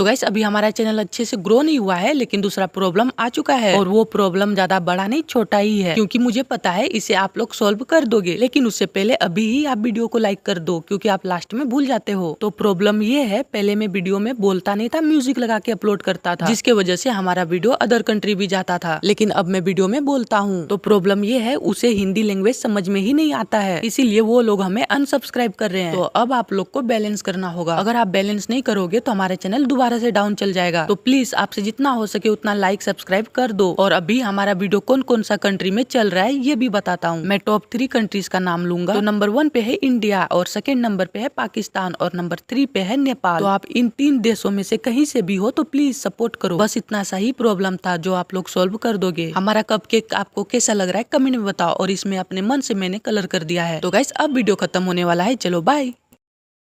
तो गैस अभी हमारा चैनल अच्छे से ग्रो नहीं हुआ है लेकिन दूसरा प्रॉब्लम आ चुका है और वो प्रॉब्लम ज्यादा बड़ा नहीं छोटा ही है क्योंकि मुझे पता है इसे आप लोग सोल्व कर दोगे लेकिन उससे पहले अभी ही आप वीडियो को लाइक कर दो क्योंकि आप लास्ट में भूल जाते हो तो प्रॉब्लम ये है पहले मैं वीडियो में बोलता नहीं था म्यूजिक लगा के अपलोड करता था जिसके वजह से हमारा वीडियो अदर कंट्री भी जाता था लेकिन अब मैं वीडियो में बोलता हूँ तो प्रॉब्लम ये है उसे हिंदी लैंग्वेज समझ में ही नहीं आता है इसीलिए वो लोग हमें अनसब्सक्राइब कर रहे हैं तो अब आप लोग को बैलेंस करना होगा अगर आप बैलेंस नहीं करोगे तो हमारे चैनल दोबारा दोबारा से डाउन चल जाएगा तो प्लीज आपसे जितना हो सके उतना लाइक सब्सक्राइब कर दो और अभी हमारा वीडियो कौन कौन सा कंट्री में चल रहा है ये भी बताता हूँ मैं टॉप थ्री कंट्रीज का नाम लूंगा तो नंबर वन पे है इंडिया और सेकेंड नंबर पे है पाकिस्तान और नंबर थ्री पे है नेपाल तो आप इन तीन देशों में से कहीं से भी हो तो प्लीज सपोर्ट करो बस इतना सा ही प्रॉब्लम था जो आप लोग सोल्व कर दोगे हमारा कप आपको कैसा लग रहा है कमेंट में बताओ और इसमें अपने मन से मैंने कलर कर दिया है तो गाइस अब वीडियो खत्म होने वाला है चलो बाय